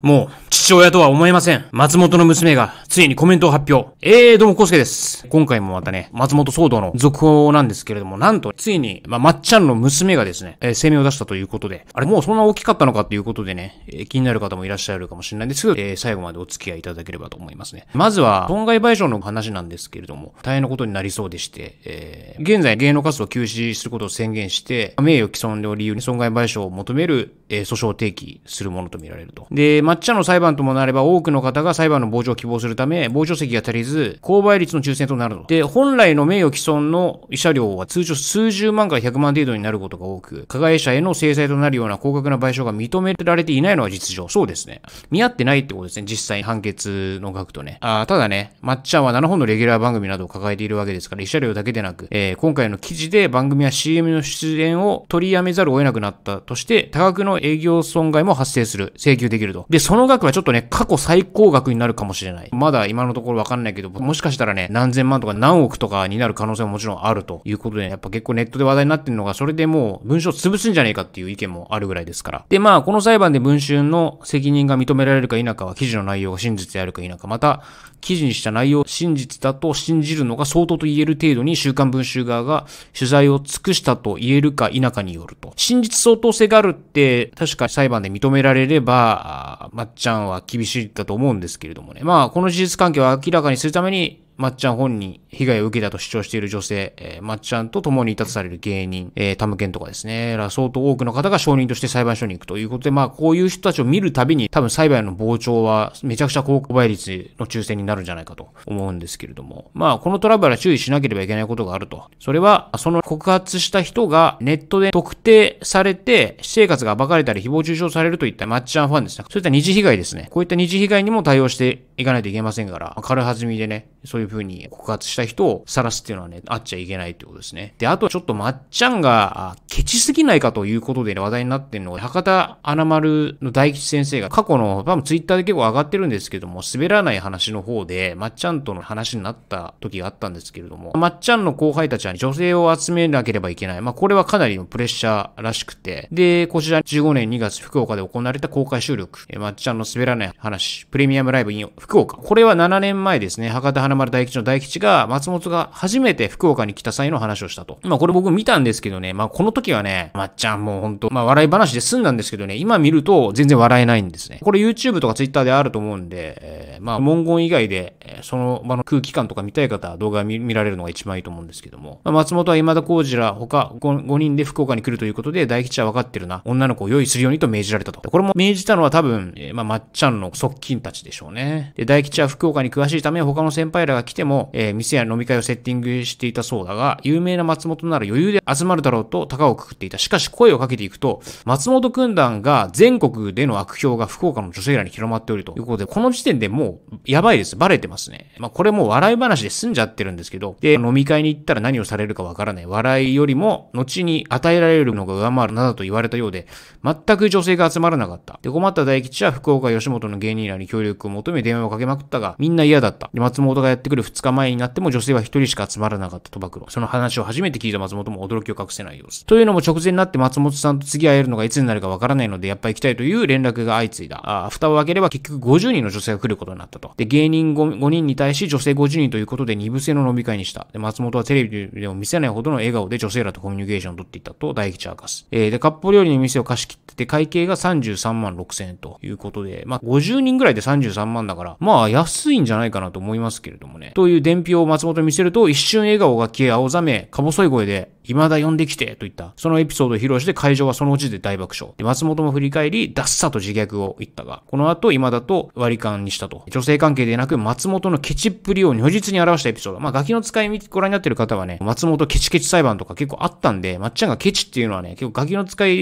もう、父親とは思えません。松本の娘が、ついにコメントを発表。えー、どうも、コスケです。今回もまたね、松本騒動の続報なんですけれども、なんと、ついに、まあ、まっちゃんの娘がですね、えー、声明を出したということで、あれ、もうそんな大きかったのかということでね、えー、気になる方もいらっしゃるかもしれないんですけど、えー、最後までお付き合いいただければと思いますね。まずは、損害賠償の話なんですけれども、大変なことになりそうでして、えー、現在、芸能活動を休止することを宣言して、名誉毀損を理由に損害賠償を求める、えー、訴訟を提起するものとみられると。で、抹茶の裁判ともなれば多くの方が裁判の傍聴を希望するため、傍聴席が足りず、購買率の抽選となると。で、本来の名誉毀損の慰謝料は通常数十万から100万程度になることが多く、加害者への制裁となるような高額な賠償が認められていないのは実情。そうですね。見合ってないってことですね。実際判決の額とね。あただね、抹茶は7本のレギュラー番組などを抱えているわけですから、慰謝料だけでなく、えー、今回の記事で番組や CM の出演を取りやめざるを得なくなったとして、多額の営業損害も発生する、請求できると。でで、その額はちょっとね、過去最高額になるかもしれない。まだ今のところわかんないけど、もしかしたらね、何千万とか何億とかになる可能性ももちろんあるということで、やっぱ結構ネットで話題になってるのが、それでもう文章を潰すんじゃねえかっていう意見もあるぐらいですから。で、まあ、この裁判で文春の責任が認められるか否かは、記事の内容が真実であるか否か、また、記事にした内容を真実だと信じるのが相当と言える程度に、週刊文春側が取材を尽くしたと言えるか否かによると。真実相当性があるって、確か裁判で認められれば、まっちゃんは厳しいだと思うんですけれどもね。まあ、この事実関係を明らかにするために、まっちゃん本人、被害を受けたと主張している女性、えー、まっちゃんと共にいたとされる芸人、えー、タムケンとかですね、ら相当多くの方が証人として裁判所に行くということで、まあ、こういう人たちを見るたびに、多分裁判の傍聴は、めちゃくちゃ高倍率の抽選になるんじゃないかと思うんですけれども、まあ、このトラブルは注意しなければいけないことがあると。それは、その告発した人がネットで特定されて、私生活が暴かれたり、誹謗中傷されるといったまっちゃんファンですね。そういった二次被害ですね。こういった二次被害にも対応していかないといけませんから、軽はずみでね、そういういう風に告発した人を晒すっていうのはね、あっちゃいけないってことですね。で、あとちょっとまっちゃんが、ケチすぎないかということで、ね、話題になってるのが、博多穴丸の大吉先生が過去の、多分ツイッターで結構上がってるんですけども、滑らない話の方で、まっちゃんとの話になった時があったんですけれども、まっちゃんの後輩たちは女性を集めなければいけない。まあ、これはかなりのプレッシャーらしくて、で、こちら15年2月福岡で行われた公開収録、まっちゃんの滑らない話、プレミアムライブに福岡。これは7年前ですね、博多花丸大大吉の大吉が、松本が初めて福岡に来た際の話をしたと。まあこれ僕見たんですけどね、まあこの時はね、まっちゃんもうほんと、まあ笑い話で済んだんですけどね、今見ると全然笑えないんですね。これ YouTube とか Twitter であると思うんで、えー、まあ文言以外で、その場の空気感とか見たい方は動画見られるのが一番いいと思うんですけども、まあ、松本は今田孝二ら他 5, 5人で福岡に来るということで、大吉は分かってるな、女の子を用意するようにと命じられたと。これも命じたのは多分、えー、まあまっちゃんの側近たちでしょうね。で、大吉は福岡に詳しいため他の先輩らが来ても、えー、店や飲み会をセッティングしていたそうだが、有名な松本なら余裕で集まるだろうと高をくくっていた。しかし声をかけていくと、松本軍団が全国での悪評が福岡の女性らに広まっておるということで、この時点でもうやばいです。バレてますね。まあこれもう笑い話で済んじゃってるんですけど、で、飲み会に行ったら何をされるかわからない。笑いよりも、後に与えられるのが上回るなどと言われたようで、全く女性が集まらなかった。で、困った大吉は福岡吉本の芸人らに協力を求め電話をかけまくったが、みんな嫌だった。で、松本がやってってくる2日前になっても女性は1人しか集まらなかったと暴露。その話を初めて聞いた松本も驚きを隠せない様子。というのも直前になって松本さんと次会えるのがいつになるかわからないので、やっぱ行きたいという連絡が相次いだ。あ蓋を開ければ結局50人の女性が来ることになったと。で、芸人 5, 5人に対し女性50人ということで2部制の飲み会にした。で、松本はテレビでも見せないほどの笑顔で女性らとコミュニケーションを取っていたと大吉明かす。えー、で、カップ料理の店を貸し切ってて、会計が33万6千円ということで、まあ、50人ぐらいで33万だから、まあ、安いんじゃないかなと思いますけれども、ね。という伝票を松本に見せると、一瞬笑顔が消え、青ざめ、か細い声で、未だ呼んできて、といった、そのエピソードを披露して会場はそのうちで大爆笑。で、松本も振り返り、ダッサと自虐を言ったが、この後、今だと割り勘にしたと。女性関係でなく、松本のケチっぷりを如実に表したエピソード。まあ、ガキの使い見ご覧になってる方はね、松本ケチケチ裁判とか結構あったんで、まっちゃんがケチっていうのはね、結構ガキの使い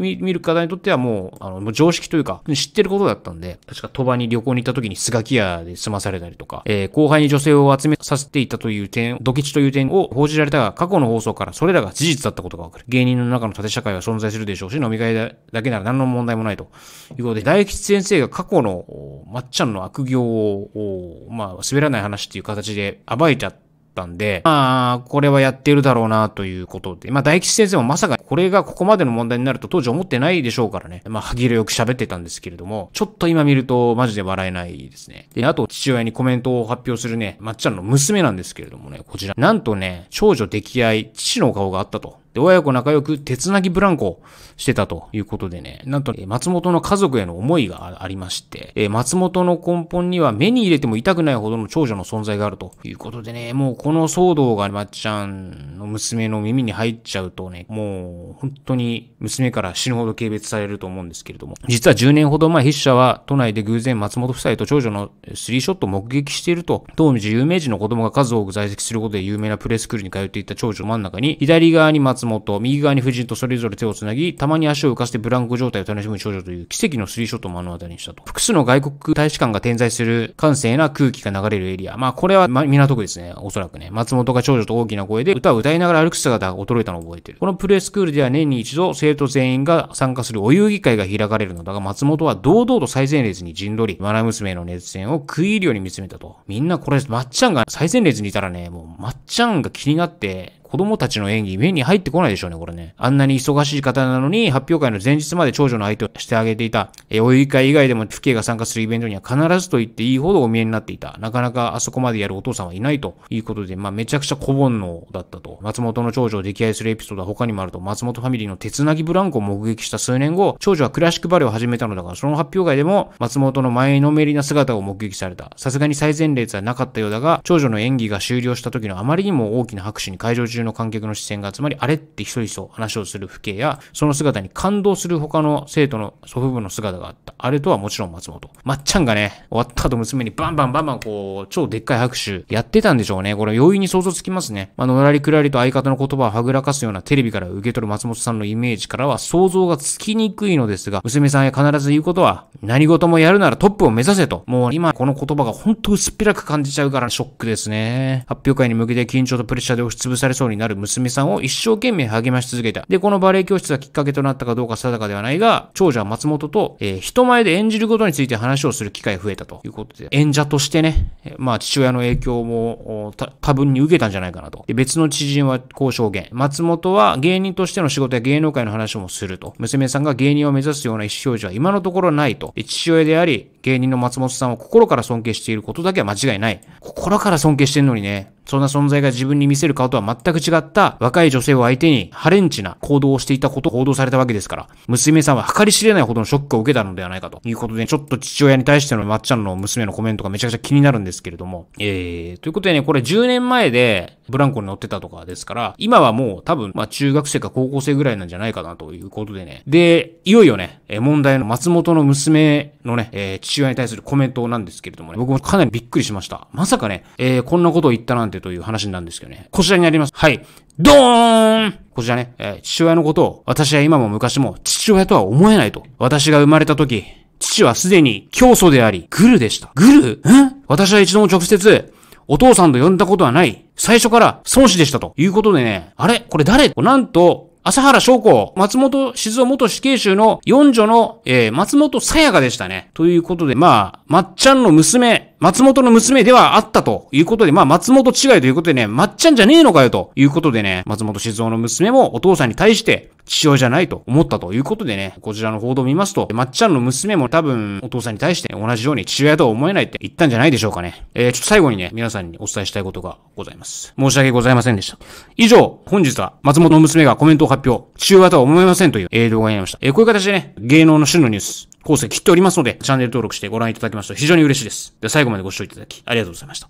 見る方にとってはもう、あの、もう常識というか、知ってることだったんで、確か鳥羽に旅行に行った時にスガキ屋で済まされたりとか、えー、後輩に女性を集めさせていたという点、ドケチという点を報じられたが、過去の放送からそれれらが事実だったことがわかる。芸人の中の縦社会は存在するでしょうし、飲み会だけなら何の問題もないということで、大吉先生が過去のまっちゃんの悪行を、まあ、滑らない話っていう形で暴いちゃったんで、まあ、これはやってるだろうなということで、まあ、大吉先生もまさかこれがここまでの問題になると当時思ってないでしょうからね、まあ、歯切れよく喋ってたんですけれども、ちょっと今見るとマジで笑えないですね。で、あと父親にコメントを発表するね、まっちゃんの娘なんですけれどもね、こちら、なんとね、長女溺愛、父の顔があったと。で、親子仲良く手つなぎブランコしてたということでね、なんと、松本の家族への思いがありまして、え松本の根本には目に入れても痛くないほどの長女の存在があるということでね、もうこの騒動がまっちゃんの娘の耳に入っちゃうとね、もう本当に娘から死ぬほど軽蔑されると思うんですけれども、実は10年ほど前筆者は都内で偶然松本夫妻と長女のスリーショットを目撃していると、当時有名人の子供が数多く在籍することで有名なプレスクールに通っていた長女真ん中に、左側に松松本、右側に夫人とそれぞれ手をつなぎ、たまに足を浮かせてブランコ状態を楽しむ少女という奇跡のスリーショットを目の当たりにしたと。複数の外国大使館が点在する閑静な空気が流れるエリア。まあ、これは、ま、港区ですね。おそらくね。松本が少女と大きな声で歌を歌いながら歩く姿が衰えたのを覚えている。このプレースクールでは年に一度生徒全員が参加するお遊戯会が開かれるのだが、松本は堂々と最前列に陣取り、マナ娘の熱戦を食い入るように見つめたと。みんなこれ、まっちゃんが最前列にいたらね、もう、まっちゃんが気になって、子供たちの演技、目に入ってこないでしょうね、これね。あんなに忙しい方なのに、発表会の前日まで長女の相手をしてあげていた。えお湯会以外でも父兄が参加するイベントには必ずと言っていいほどお見えになっていた。なかなかあそこまでやるお父さんはいないということで、まあ、めちゃくちゃ小煩悩だったと。松本の長女を溺愛するエピソードは他にもあると、松本ファミリーの手つなぎブランコを目撃した数年後、長女はクラシックバレエを始めたのだが、その発表会でも松本の前のめりな姿を目撃された。さすがに最前列はなかったようだが、長女の演技が終了した時のあまりにも大きな拍手に会場中中の観客の視線が集まり、あれって一人一人話をする父兄や、その姿に感動する他の生徒の祖父母の姿があった。あれとはもちろん松本。まっちゃんがね、終わった後娘にバンバンバンバンこう、超でっかい拍手やってたんでしょうね。これ容易に想像つきますね。まあ、のらりくらりと相方の言葉をはぐらかすようなテレビから受け取る松本さんのイメージからは想像がつきにくいのですが、娘さんへ必ず言うことは、何事もやるならトップを目指せと。もう今この言葉が本当薄っぺらく感じちゃうからショックですね。発表会に向けて緊張とプレッシャーで押しつぶされそうにになる娘さんを一生懸命励まし続けた。で、このバレエ教室がきっかけとなったかどうか定かではないが、長女は松本と、えー、人前で演じることについて話をする機会が増えたということで、演者としてね、まあ父親の影響も多分に受けたんじゃないかなと。で別の知人はこう証言。松本は芸人としての仕事や芸能界の話もすると。娘さんが芸人を目指すような意思表示は今のところないと。父親であり、芸人の松本さんを心から尊敬していることだけは間違いない。心から尊敬してんのにね、そんな存在が自分に見せる顔とは全く違った若い女性を相手にハレンチな行動をしていたことを報道されたわけですから、娘さんは計り知れないほどのショックを受けたのではないかということで、ちょっと父親に対してのまっちゃんの娘のコメントがめちゃくちゃ気になるんですけれども、えー、ということでね、これ10年前でブランコに乗ってたとかですから、今はもう多分、まあ中学生か高校生ぐらいなんじゃないかなということでね。で、いよいよね、問題の松本の娘のね、えー父親に対するコメントなんですけれどもね、僕もかなりびっくりしました。まさかね、えー、こんなことを言ったなんてという話なんですけどね。こちらにあります。はい。ドーンこちらね、えー、父親のことを、私は今も昔も父親とは思えないと。私が生まれた時、父はすでに教祖であり、グルでした。グルん私は一度も直接、お父さんと呼んだことはない。最初から孫子でしたということでね、あれこれ誰なんと、朝原翔子、松本静夫元死刑囚の四女の、えー、松本さやかでしたね。ということで、まあ、まっちゃんの娘、松本の娘ではあったということで、まあ松本違いということでね、まっちゃんじゃねえのかよということでね、松本静夫の娘もお父さんに対して父親じゃないと思ったということでね、こちらの報道を見ますと、まっちゃんの娘も多分お父さんに対して同じように父親とは思えないって言ったんじゃないでしょうかね。えー、ちょっと最後にね、皆さんにお伝えしたいことがございます。申し訳ございませんでした。以上、本日は松本の娘がコメントを発表、父親とは思えませんという映像がやりました。えー、こういう形でね、芸能の種のニュース、構成切っておりますので、チャンネル登録してご覧いただきますと非常に嬉しいです。では最後までご視聴いただきありがとうございました。